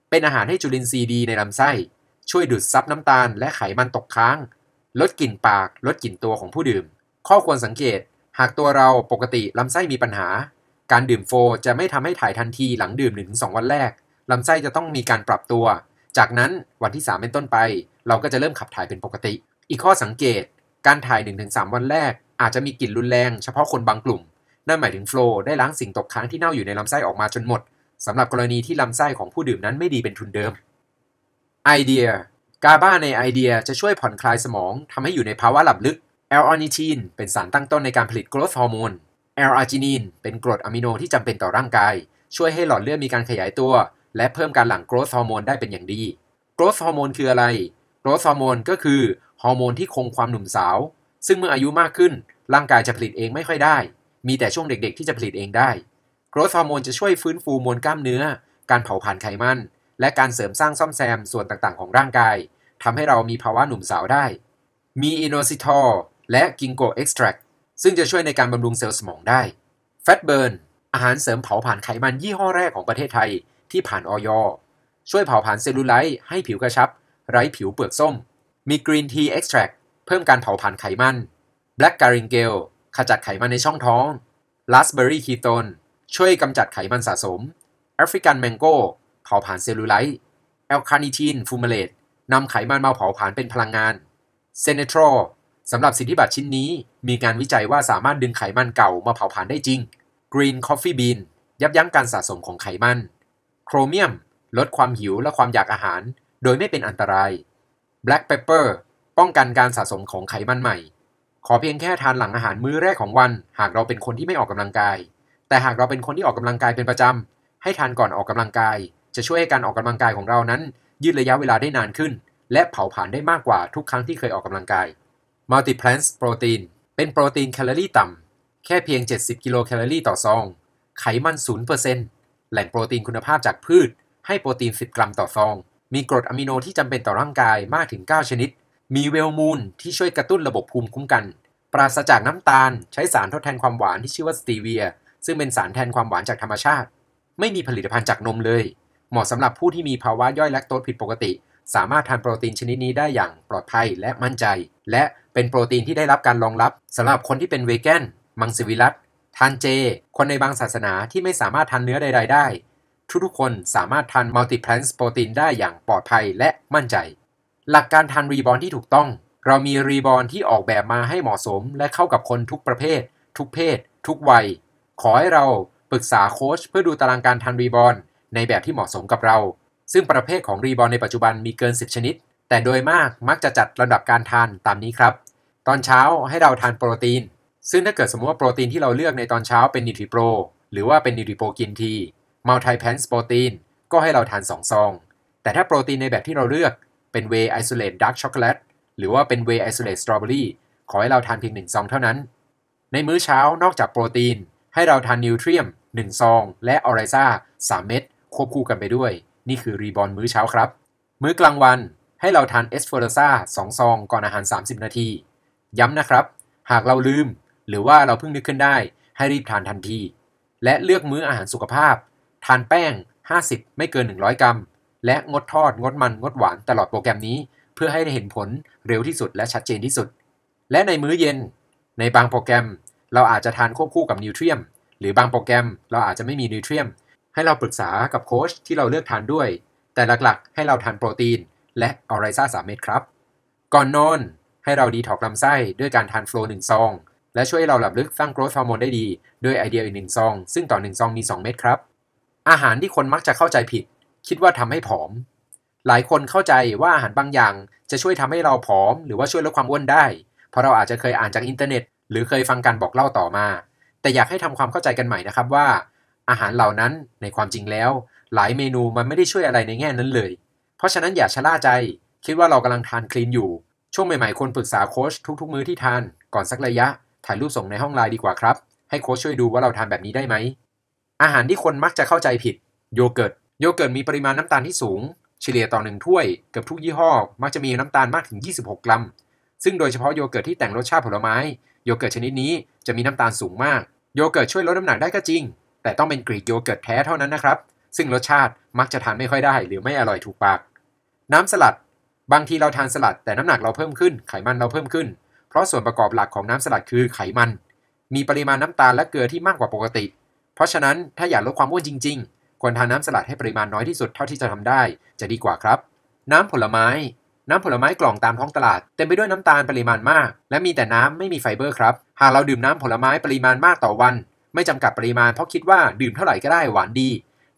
เป็นอาหารให้จุลินทรีย์ดีในลำไส้ ช่วยดูดซับน้ำตาลและไขมันตกค้าง ลดกลิ่นปาก ลดกลิ่นตัวของผู้ดื่ม ข้อควรสังเกต หากตัวเราปกติลำไส้มีปัญหา การดื่มโฟจะไม่ทำให้ถ่ายทันทีหลังดื่ม 1-2 วันแรก ลำไส้จะต้องมีการปรับตัว จากนั้นวันที่ 3 เป็นต้นไป เราก็จะเริ่มขับถ่ายเป็นปกติ อีกข้อสังเกต การถ่าย 1-3 วันแรก อาจจะมีกลิ่นรุนแรงเฉพาะคนบางกลุ่มนั่นหมายถึงโฟลได้ล้างสิ่งตกค้างที่เน่าอยู่ในลำไส้ออกมาจนหมดสำหรับกรณีที่ลำไส้ของผู้ดื่มนั้นไม่ดีเป็นทุนเดิม ไอเดียกาบ้าในไอเดียจะช่วยผ่อนคลายสมองทำให้อยู่ในภาวะหลับลึกแอลออนิทีนเป็นสารตั้งต้นในการผลิตกรดฮอร์โมนแอลอาร์จินีนเป็นกรดอะมิโนที่จำเป็นต่อร่างกาย ช่วยให้หลอดเลือดมีการขยายตัว และเพิ่มการหลั่งกรดฮอร์โมนได้เป็นอย่างดีกรดฮอร์โมนคืออะไรกรดฮอร์โมนก็คือฮอร์โมนที่คงความหนุ่มสาว ซึ่งเมื่ออายุมากขึ้น ร่างกายจะผลิตเองไม่ค่อยได้มีแต่ช่วงเด็กๆ ที่จะผลิตเองได้ โกรทฮอร์โมนจะช่วยฟื้นฟูมวลกล้ามเนื้อ การเผาผลาญไขมัน และการเสริมสร้างซ่อมแซมส่วนต่างๆของร่างกาย ทำให้เรามีภาวะหนุ่มสาวได้ มีอินโนซิทอลและกิงโกเอ็กซ์ตรักซึ่งจะช่วยในการบำรุงเซลล์สมองได้แฟตเบิร์นอาหารเสริมเผาผลาญไขมันยี่ห้อแรกของประเทศไทยที่ผ่านออยช่วยเผาผลาญเซลลูไลท์ให้ผิวกระชับ ไร้ผิวเปลือกส้ม มีกรีนทีเอ็กซ์ตรักเพิ่มการเผาผลาญไขมันแบล็กการิงเกลขจัดไขมันในช่องท้องลาสเบอร์รี่คีโตนช่วยกำจัดไขมันสะสมอฟริกันแมงโก้เผาผลาญเซลลูไลท์แอลคาเนทีนฟูมาเลตนำไขมันมาเผาผลาญเป็นพลังงาน เซเนทรอลสำหรับสิทธิบัตรชิ้นนี้ มีการวิจัยว่าสามารถดึงไขมันเก่ามาเผาผลาญได้จริง กรีนคอฟฟี่บีนยับยั้งการสะสมของไขมัน โครเมียม ลดความหิวและความอยากอาหารโดยไม่เป็นอันตราย แบล็กเปเปอร์ป้องกันการสะสมของไขมันใหม่ขอเพียงแค่ทานหลังอาหารมื้อแรกของวัน หากเราเป็นคนที่ไม่ออกกำลังกาย แต่หากเราเป็นคนที่ออกกำลังกายเป็นประจำ ให้ทานก่อนออกกำลังกาย จะช่วยให้การออกกำลังกายของเรานั้น ยืดระยะเวลาได้นานขึ้น และเผาผลาญได้มากกว่าทุกครั้งที่เคยออกกำลังกาย Multi p l a n t ์ Protein เป็นโปรตีนแคลอรี่ต่ำแค่เพียง 70 กิโลแคลอรี่ต่อซอง ไขมัน 0%แหล่งโปรตีนคุณภาพจากพืช ให้โปรตีน 10 กรัมต่อซอง มีกรดอะมิโนที่จำเป็นต่อร่างกายมากถึง 9 ชนิดมีเวลมูลที่ช่วยกระตุ้นระบบภูมิคุ้มกัน ปราศจากน้ำตาลใช้สารทดแทนความหวานที่ชื่อว่าสตีเวีย ซึ่งเป็นสารแทนความหวานจากธรรมชาติ ไม่มีผลิตภัณฑ์จากนมเลย เหมาะสำหรับผู้ที่มีภาวะย่อยแลคโตสผิดปกติ สามารถทานโปรตีนชนิดนี้ได้อย่างปลอดภัยและมั่นใจ และเป็นโปรตีนที่ได้รับการรองรับสำหรับคนที่เป็นเวแกนมังสวิรัต ทานเจ คนในบางศาสนาที่ไม่สามารถทานเนื้อใดๆได้ ทุกๆคนสามารถทานมัลติแพลนส์โปรตีนได้อย่างปลอดภัยและมั่นใจหลักการทนรีบอลที่ถูกต้อง เรามีรีบอลที่ออกแบบมาให้เหมาะสม และเข้ากับคนทุกประเภท ทุกเพศ ทุกวัย ขอให้เราปรึกษาโค้ช เพื่อดูตารางการทนรีบอลในแบบที่เหมาะสมกับเรา ซึ่งประเภทของรีบอลในปัจจุบันมีเกิน 10 ชนิด แต่โดยมากมักจะจัดลำดับการทานตามนี้ครับ ตอนเช้าให้เราทานโปรตีน ซึ่งถ้าเกิดสมมติว่าโปรตีนที่เราเลือกในตอนเช้าเป็นนิทริโปร หรือว่าเป็นนิทริโปรกินทีมัลไทแพนส์โปรตีน ก็ให้เราทาน2ซอง แต่ถ้าโปรตีนในแบบที่เราเลือกเป็นเวไอโซเลตดาร์กช็อกโกแลตหรือว่าเป็นเวไอโซเลตสตรอเบอรี่ขอให้เราทานเพียง1ซองเท่านั้น ในมื้อเช้านอกจากโปรตีน ให้เราทานนิวเทรียม1ซอง และออไรซ่า3เม็ดควบคู่กันไปด้วย นี่คือรีบอนมื้อเช้าครับ มื้อกลางวันให้เราทานเอสโฟลซ่า2ซองก่อนอาหาร 30 นาที ย้ำนะครับ หากเราลืมหรือว่าเราเพิ่งนึกขึ้นได้ ให้รีบทานทันที และเลือกมื้ออาหารสุขภาพ ทานแป้ง 50 ไม่เกิน 100 กรัมและงดทอดงดมันงดหวานตลอดโปรแกรมนี้เพื่อให้ได้เห็นผลเร็วที่สุดและชัดเจนที่สุด และในมื้อเย็น ในบางโปรแกรมเราอาจจะทานควบคู่กับนิวเทรียมหรือบางโปรแกรมเราอาจจะไม่มีนิวเทรียมให้เราปรึกษากับโค้ชที่เราเลือกทานด้วย แต่หลัก ๆ ให้เราทานโปรตีน และออไรซ่าสามเม็ดครับ ก่อนนอนให้เราดีท็อกลำไส้ด้วยการทานโฟล์หนึ่งซองและช่วยเราหลับลึกสร้างโกรทฮอร์โมนได้ดี ด้วยไอเดียอีกหนึ่งซองซึ่งต่อหนึ่งซองมี2 เม็ดครับ อาหารที่คนมักจะเข้าใจผิดคิดว่าทำให้ผอม หลายคนเข้าใจว่า อาหารบางอย่าง จะช่วยทำให้เราผอมหรือว่าช่วยลดความอ้วนได้ เพราะเราอาจจะเคยอ่านจากอินเทอร์เน็ต หรือเคยฟังการบอกเล่าต่อมา แต่อยากให้ทำความเข้าใจกันใหม่นะครับว่า อาหารเหล่านั้นในความจริงแล้ว หลายเมนูมันไม่ได้ช่วยอะไรในแง่นั้นเลย เพราะฉะนั้นอย่าชะล่าใจ คิดว่าเรากำลังทานคลีนอยู่ ช่วงใหม่ๆควรปรึกษาโค้ชทุก ๆมื้อที่ทานก่อนสักระยะ ถ่ายรูปส่งในห้องไลน์ดีกว่าครับ ให้โค้ชช่วยดูว่าเราทานแบบนี้ได้ไหมอาหารที่คนมักจะเข้าใจผิดโยเกิร์ตโยเกิร์ตมีปริมาณน้ำตาลที่สูง เฉลี่ยต่อหนึ่งถ้วยเกือบทุกยี่ห้อมักจะมีน้ำตาลมากถึง 26 กรัม ซึ่งโดยเฉพาะโยเกิร์ตที่แต่งรสชาติผลไม้ โยเกิร์ตชนิดนี้จะมีน้ำตาลสูงมาก โยเกิร์ตช่วยลดน้ำหนักได้ก็จริง แต่ต้องเป็นกรีกโยเกิร์ตแท้เท่านั้นนะครับ ซึ่งรสชาติมักจะทานไม่ค่อยได้ หรือไม่อร่อยถูกปากน้ำสลัด บางทีเราทานสลัดแต่น้ำหนักเราเพิ่มขึ้นไขมันเราเพิ่มขึ้น เพราะส่วนประกอบหลักของน้ำสลัดคือไขมัน มีปริมาณน้ำตาลและเกลือที่มากกว่าปกติ เพราะฉะนั้นถ้าอยากลดความอ้วนจริงๆควรทานน้ำสลัดให้ปริมาณน้อยที่สุดเท่าที่จะทำได้จะดีกว่าครับ น้ำผลไม้ น้ำผลไม้กล่องตามท้องตลาดเต็มไปด้วยน้ำตาลปริมาณมาก และมีแต่น้ำไม่มีไฟเบอร์ ครับ หากเราดื่มน้ำผลไม้ปริมาณมากต่อวัน ไม่จำกัดปริมาณเพราะคิดว่าดื่มเท่าไหร่ก็ได้หวานดี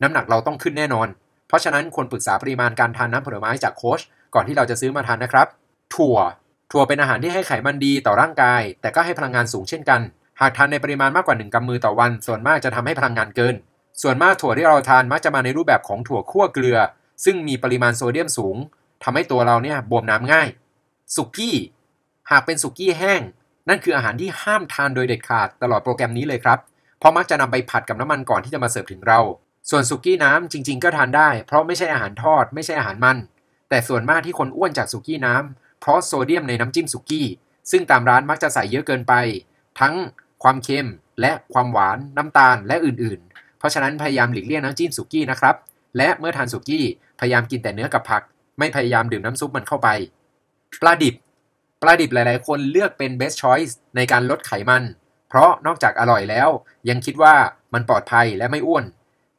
น้ำหนักเราต้องขึ้นแน่นอน เพราะฉะนั้นควรปรึกษาปริมาณการทานน้ำผลไม้จากโค้ชก่อนที่เราจะซื้อมาทานนะครับ ถั่ว ถั่วเป็นอาหารที่ให้ไขมันดีต่อร่างกาย แต่ก็ให้พลังงานสูงเช่นกัน หากทานในปริมาณมากกว่า 1กำมือต่อวัน ส่วนมากจะทำให้พลังงานเกินส่วนมากถั่วที่เราทานมักจะมาในรูปแบบของถั่วคั่วเกลือ ซึ่งมีปริมาณโซเดียมสูง ทำให้ตัวเราเนี่ยบวมน้ำง่าย สุกี้หากเป็นสุกี้แห้ง นั่นคืออาหารที่ห้ามทานโดยเด็ดขาดตลอดโปรแกรมนี้เลยครับ เพราะมักจะนำไปผัดกับน้ำมันก่อนที่จะมาเสิร์ฟถึงเรา ส่วนสุกี้น้ำจริงๆก็ทานได้เพราะไม่ใช่อาหารทอดไม่ใช่อาหารมัน แต่ส่วนมากที่คนอ้วนจากสุกี้น้ำ เพราะโซเดียมในน้ำจิ้มสุกี้ซึ่งตามร้านมักจะใส่เยอะเกินไป ทั้งความเค็มและความหวานน้ำตาลและอื่น ๆเพราะฉะนั้น พยายามหลีกเลี่ยงน้ำจิ้มสุกี้นะครับ และเมื่อทานสุกี้ พยายามกินแต่เนื้อกับผัก ไม่พยายามดื่มน้ำซุปมันเข้าไป ปลาดิบ ปลาดิบหลายๆ คนเลือกเป็น best choice ในการลดไขมัน เพราะนอกจากอร่อยแล้ว ยังคิดว่ามันปลอดภัยและไม่อ้วน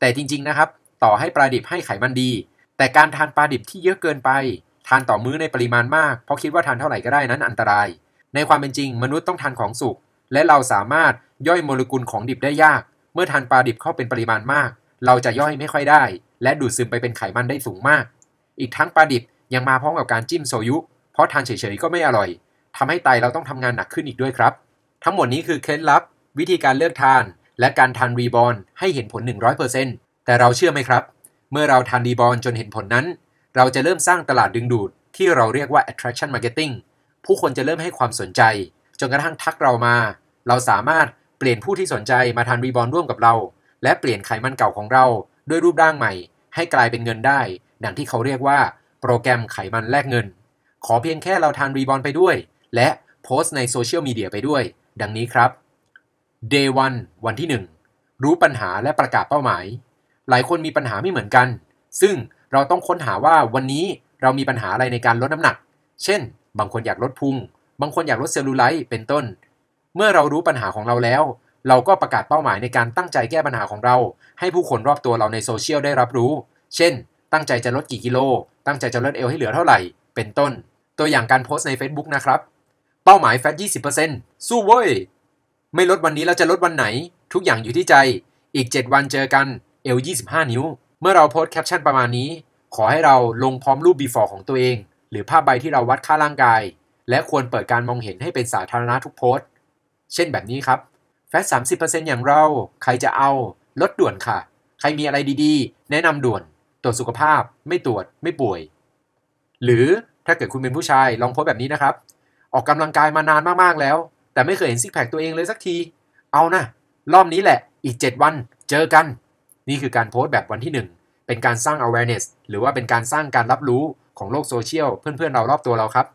แต่จริง ๆ นะครับ ต่อให้ปลาดิบให้ไขมันดี แต่การทานปลาดิบที่เยอะเกินไป ทานต่อมื้อในปริมาณมากเพราะคิดว่าทานเท่าไหร่ก็ได้นั้นอันตราย ในความเป็นจริงมนุษย์ต้องทานของสุกและเราสามารถย่อยโมเลกุลของดิบได้ยากมื่อทานปลาดิบเข้าเป็นปริมาณมาก เราจะย่อยไม่ค่อยได้ และดูดซึมไปเป็นไขมันได้สูงมาก อีกทั้งปลาดิบยังมาพร้อมกับการจิ้มโซยุ เพราะทานเฉยๆก็ไม่อร่อย ทำให้ไตเราต้องทำงานหนักขึ้นอีกด้วยครับ ทั้งหมดนี้คือเคล็ดลับวิธีการเลือกทานและการทานรีบอลให้เห็นผล 100%แต่เราเชื่อไหมครับ เมื่อเราทานรีบอลจนเห็นผลนั้น เราจะเริ่มสร้างตลาดดึงดูดที่เราเรียกว่า attraction marketing ผู้คนจะเริ่มให้ความสนใจจนกระทั่งทักเรามา เราสามารถเปลี่ยนผู้ที่สนใจมาทานรีบอลร่วมกับเรา และเปลี่ยนไขมันเก่าของเราด้วยรูปร่างใหม่ให้กลายเป็นเงินได้ ดังที่เขาเรียกว่าโปรแกรมไขมันแลกเงิน ขอเพียงแค่เราทานรีบอลไปด้วย และโพสต์ในโซเชียลมีเดียไปด้วย ดังนี้ครับ Day 1 วันที่ 1 รู้ปัญหาและประกาศเป้าหมาย หลายคนมีปัญหาไม่เหมือนกัน ซึ่งเราต้องค้นหาว่าวันนี้เรามีปัญหาอะไรในการลดน้ำหนัก เช่น บางคนอยากลดพุงบางคนอยากลดเซลลูไลท์เป็นต้นเมื่อเรารู้ปัญหาของเราแล้ว เราก็ประกาศเป้าหมายในการตั้งใจแก้ปัญหาของเรา ให้ผู้คนรอบตัวเราในโซเชียลได้รับรู้ เช่น ตั้งใจจะลดกี่กิโล ตั้งใจจะลดเอวให้เหลือเท่าไหร่ เป็นต้น ตัวอย่างการโพสต์ใน Facebook นะครับ เป้าหมายแฟต20%สู้เว้ย ไม่ลดวันนี้เราจะลดวันไหน ทุกอย่างอยู่ที่ใจ อีก 7 วันเจอกัน เอว25 นิ้ว เมื่อเราโพสต์แคปชั่นประมาณนี้ ขอให้เราลงพร้อมรูป before ของตัวเอง หรือภาพใบที่เราวัดค่าร่างกาย และควรเปิดการมองเห็นให้เป็นสาธารณะทุกโพสต์เช่นแบบนี้ครับแฟต30%อย่างเราใครจะเอาลดด่วนค่ะ ใครมีอะไรดีๆ แนะนำด่วนตรวจสุขภาพไม่ตรวจไม่ป่วย หรือถ้าเกิดคุณเป็นผู้ชายลองโพสแบบนี้นะครับ ออกกำลังกายมานานมาก ๆ แล้ว แต่ไม่เคยเห็นซิกแพคตัวเองเลยสักที เอานะ รอบนี้แหละอีก 7 วัน เจอกัน นี่คือการโพสต์แบบวันที่ 1 เป็นการสร้าง awareness หรือว่าเป็นการสร้างการรับรู้ของโลกโซเชียลเพื่อนๆเรารอบตัวเราครับ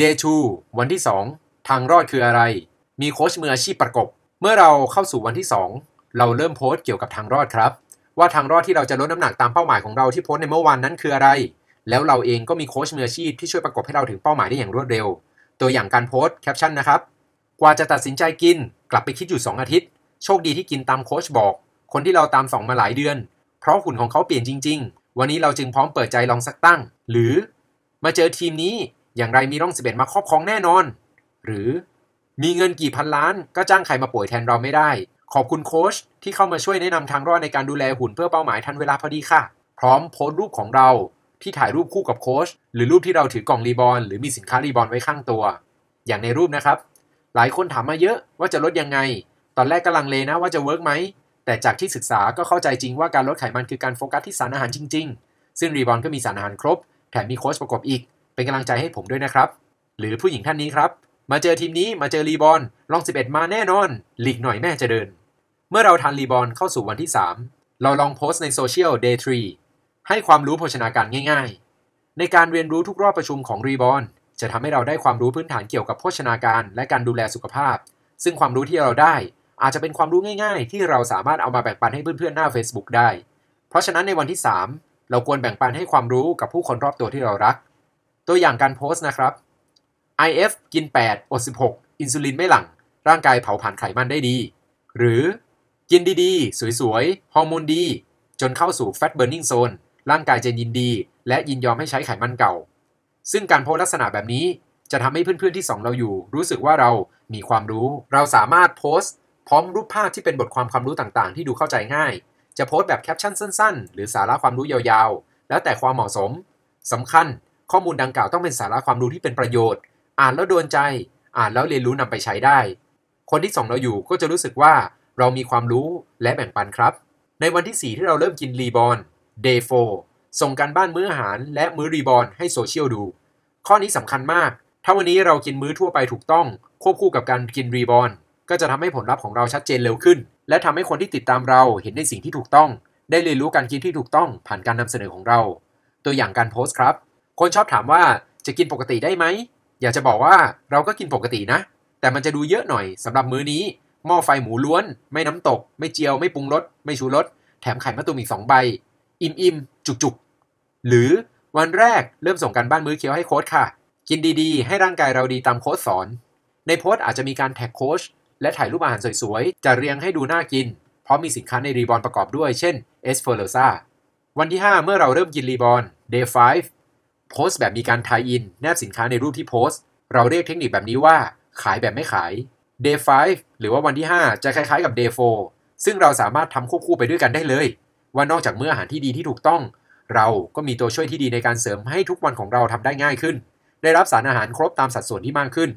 Day 2วันที่ 2 ทางรอดคืออะไรมีโค้ชมืออาชีพประกบ เมื่อเราเข้าสู่วันที่2 เราเริ่มโพสต์เกี่ยวกับทางรอดครับ ว่าทางรอดที่เราจะลดน้ำหนักตามเป้าหมายของเราที่โพสต์ในเมื่อวานนั้นคืออะไร แล้วเราเองก็มีโค้ชมืออาชีพที่ช่วยประกบให้เราถึงเป้าหมายได้อย่างรวดเร็ว ตัวอย่างการโพสต์แคปชั่นนะครับ กว่าจะตัดสินใจกิน กลับไปคิดอยู่ 2 อาทิตย์ โชคดีที่กินตามโค้ชบอก คนที่เราตามส่องมาหลายเดือน เพราะหุ่นของเขาเปลี่ยนจริงๆ วันนี้เราจึงพร้อมเปิดใจลองสักตั้ง หรือ มาเจอทีมนี้อย่างไรมีร่อง11มาครอบครองแน่นอน หรือมีเงินกี่พันล้านก็จ้างใครมาป่วยแทนเราไม่ได้ ขอบคุณโค้ชที่เข้ามาช่วยแนะนำทางรอดในการดูแลหุ่นเพื่อเป้าหมายทันเวลาพอดีค่ะ พร้อมโพสต์รูปของเรา ที่ถ่ายรูปคู่กับโค้ชหรือรูปที่เราถือกล่องรีบอลหรือมีสินค้ารีบอลไว้ข้างตัว อย่างในรูปนะครับ หลายคนถามมาเยอะว่าจะลดยังไง ตอนแรกกาลังเลนะว่าจะเวิร์กไหมแต่จากที่ศึกษาก็เข้าใจจริงว่าการลดไขมันคือการโฟกัสที่สารอาหารจริงๆ ซึ่งรีบอลก็มีสารอาหารครบแถมมีโค้ชประกอบอีก เป็นกำลังใจให้ผมด้วยนะครับ หรือผู้หญิงท่านนี้ครับมาเจอทีมนี้มาเจอรีบอลลอง 11 มาแน่นอน หลีกหน่อยแม่จะเดิน เมื่อเราทันรีบอลเข้าสู่วันที่ 3 เราลองโพสต์ในโซเชียล Day 3 ให้ความรู้โภชนาการง่ายๆ ในการเรียนรู้ทุกรอบประชุมของรีบอลจะทำให้เราได้ความรู้พื้นฐานเกี่ยวกับโภชนาการและการดูแลสุขภาพ ซึ่งความรู้ที่เราได้อาจจะเป็นความรู้ง่ายๆ ที่เราสามารถเอามาแบ่งปันให้เพื่อนๆหน้า Facebook ได้ เพราะฉะนั้นในวันที่ 3 เราควรแบ่งปันให้ความรู้กับผู้คนรอบตัวที่เรารัก ตัวอย่างการโพสต์นะครับ IF กิน8อด16อินซูลินไม่หลัง่งร่างกายเผาผลาญไขมันได้ดี หรือ กินดีๆ สวยๆฮอร์โมนดี จนเข้าสู่ fat burning zone ร่างกายจะยินดี และยินยอมให้ใช้ไขมันเก่า ซึ่งการโพสลักษณะแบบนี้จะทำให้เพื่อนๆที่สองเราอยู่ รู้สึกว่าเรามีความรู้ เราสามารถโพสต์ พร้อมรูปภาพที่เป็นบทความความรู้ต่างๆ ที่ดูเข้าใจง่าย จะโพสต์แบบแคปชั่นสั้น ๆ หรือสาระความรู้ยาว ๆ แล้วแต่ความเหมาะสมสำคัญข้อมูลดังกล่าวต้องเป็นสาระความรู้ที่เป็นประโยชน์อ่านแล้วโดนใจ อ่านแล้วเรียนรู้นำไปใช้ได้ คนที่ส่องเราอยู่ก็จะรู้สึกว่าเรามีความรู้และแบ่งปันครับ ในวันที่ 4 ที่เราเริ่มกินรีบอลเดย์โฟส่งการบ้านมื้ออาหารและมื้อรีบอลให้โซเชียลดู ข้อนี้สำคัญมาก ถ้าวันนี้เรากินมื้อทั่วไปถูกต้อง ควบคู่กับการกินรีบอลก็จะทำให้ผลลัพธ์ของเราชัดเจนเร็วขึ้น และทำให้คนที่ติดตามเราเห็นในสิ่งที่ถูกต้อง ได้เรียนรู้การกินที่ถูกต้องผ่านการนำเสนอของเรา ตัวอย่างการโพสต์ครับ คนชอบถามว่าจะกินปกติได้ไหมอยากจะบอกว่าเราก็กินปกตินะ แต่มันจะดูเยอะหน่อยสำหรับมื้อนี้หม้อไฟหมูล้วน ไม่น้ำตก ไม่เจียวไม่ปรุงรสไม่ชูรสแถมไข่มะตูมอีกสองใบ อิ่มอิมจุกจุกหรือวันแรกเริ่มส่งการบ้านมื้อเคี้ยวให้โค้ชค่ะ กินดีๆ ให้ร่างกายเราดีตามโค้ดสอน ในโพสอาจจะมีการแท็กโค้ชและถ่ายรูปอาหารสวยๆจะเรียงให้ดูน่ากินเพราะมีสินค้าในรีบอนประกอบด้วยเช่นเอสเฟอร์เลซ่าวันที่5เมื่อเราเริ่มกินรีบอน day 5โพสต์แบบมีการทายอินแนบสินค้าในรูปที่โพสต์ เราเรียกเทคนิคแบบนี้ว่า ขายแบบไม่ขาย Day 5 หรือว่าวันที่ 5 จะคล้ายๆกับ Day 4 ซึ่งเราสามารถทำควบคู่ไปด้วยกันได้เลย ว่านอกจากเมื่ออาหารที่ดีที่ถูกต้อง เราก็มีตัวช่วยที่ดีในการเสริมให้ทุกวันของเราทำได้ง่ายขึ้น ได้รับสารอาหารครบตามสัดส่วนที่มากขึ้น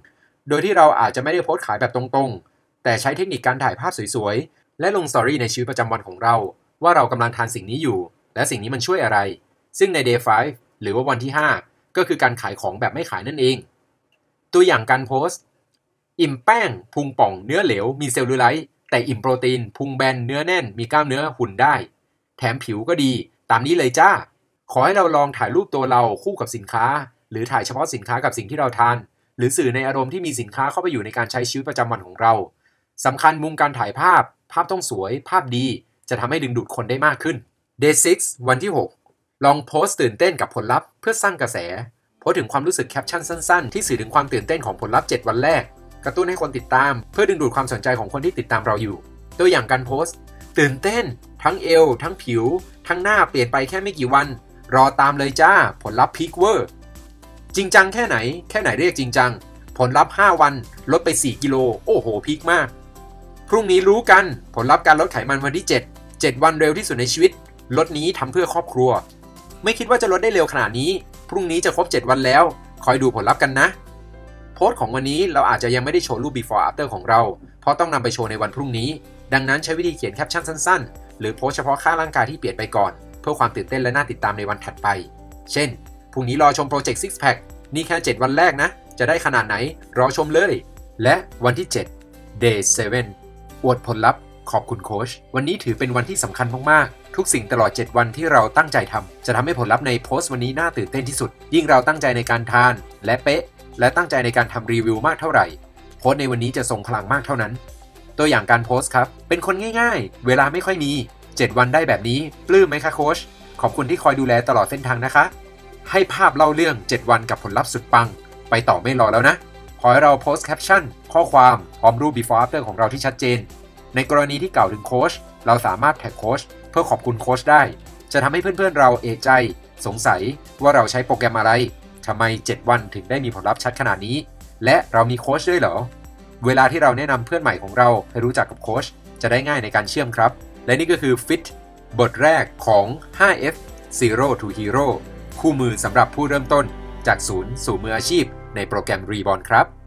โดยที่เราอาจจะไม่ได้โพสต์ขายแบบตรงๆ แต่ใช้เทคนิคการถ่ายภาพสวยๆ และลงสตอรี่ในชีวิตประจำวันของเรา ว่าเรากำลังทานสิ่งนี้อยู่ และสิ่งนี้มันช่วยอะไร ซึ่งใน Day 5หรือว่าวันที่ 5 ก็คือการขายของแบบไม่ขายนั่นเอง ตัวอย่างการโพสต์ อิ่มแป้งพุงป่องเนื้อเหลว มีเซลลูไลท์แต่อิ่มโปรตีนพุงแบนเนื้อแน่นมีกล้ามเนื้อหุ่นได้ แถมผิวก็ดี ตามนี้เลยจ้า ขอให้เราลองถ่ายรูปตัวเราคู่กับสินค้า หรือถ่ายเฉพาะสินค้ากับสิ่งที่เราทาน หรือสื่อในอารมณ์ที่มีสินค้าเข้าไปอยู่ในการใช้ชีวิตประจำวันของเรา สำคัญมุมการถ่ายภาพ ภาพต้องสวย ภาพดีจะทำให้ดึงดูดคนได้มากขึ้น Day 6วันที่ 6ลองโพสต์ตื่นเต้นกับผลลัพธ์เพื่อสร้างกระแสโพสต์ถึงความรู้สึกแคปชั่นสั้น ๆ ที่สื่อถึงความตื่นเต้นของผลลัพธ์7 วันแรก กระตุ้นให้คนติดตามเพื่อดึงดูดความสนใจของคนที่ติดตามเราอยู่ ตัวอย่างการโพสต์ ตื่นเต้น ทั้งเอวทั้งผิว ทั้งหน้าเปลี่ยนไปแค่ไม่กี่วัน รอตามเลยจ้าผลลัพธ์พีคเวอร์จริงจังแค่ไหนแค่ไหนเรียกจริงจังผลลัพธ์ 5 วัน ลดไป 4กิโลโอ้โหพีคมาก พรุ่งนี้รู้กันผลลัพธ์การลดไขมันวันที่ 7 7 วันเร็วที่สุดในชีวิต ลดนี้ทำเพื่อครอบครัวไม่คิดว่าจะลดได้เร็วขนาดนี้ พรุ่งนี้จะครบ 7 วันแล้ว คอยดูผลลัพธ์กันนะ โพสต์ของวันนี้เราอาจจะยังไม่ได้โชว์รูป before after ของเรา เพราะต้องนำไปโชว์ในวันพรุ่งนี้ ดังนั้นใช้วิธีเขียนแคปชั่นสั้น ๆ หรือโพสเฉพาะค่าร่างกายที่เปลี่ยนไปก่อน เพื่อความตื่นเต้นและน่าติดตามในวันถัดไป เช่น พรุ่งนี้รอชมโปรเจกต์ซิกแพคนี่แค่7วันแรกนะ จะได้ขนาดไหนรอชมเลย และวันที่ 7 day 7อวดผลลัพธ์ขอบคุณโค้ชวันนี้ถือเป็นวันที่สำคัญมากๆทุกสิ่งตลอด 7 วันที่เราตั้งใจทำ จะทำให้ผลลัพธ์ในโพสต์วันนี้น่าตื่นเต้นที่สุด ยิ่งเราตั้งใจในการทานและเป๊ะ และตั้งใจในการทำรีวิวมากเท่าไหร่ โพสต์ในวันนี้จะทรงพลังมากเท่านั้น ตัวอย่างการโพสต์ครับ เป็นคนง่ายๆ เวลาไม่ค่อยมี 7 วันได้แบบนี้ ปลื้มไหมคะโค้ชขอบคุณที่คอยดูแลตลอดเส้นทางนะคะ ให้ภาพเล่าเรื่อง 7 วันกับผลลัพธ์สุดปัง ไปต่อไม่รอแล้วนะ ขอให้เราโพสต์แคปชั่นข้อความพร้อมรูป before after ของเราที่ชัดเจน ในกรณีที่กล่าวถึงโค้ชเราสามารถแท็กโค้ชเพื่อขอบคุณโค้ชได้ จะทำให้เพื่อนๆเราเอกใจ สงสัยว่าเราใช้โปรแกรมอะไร ทำไม 7 วันถึงได้มีผลลัพธ์ชัดขนาดนี้ และเรามีโค้ชด้วยเหรอ เวลาที่เราแนะนำเพื่อนใหม่ของเราให้รู้จักกับโค้ชจะได้ง่ายในการเชื่อมครับ และนี่ก็คือ Fit บทแรกของ 5F Zero to Hero คู่มือสำหรับผู้เริ่มต้นจากศูนย์สู่มืออาชีพในโปรแกรม Reborn ครับ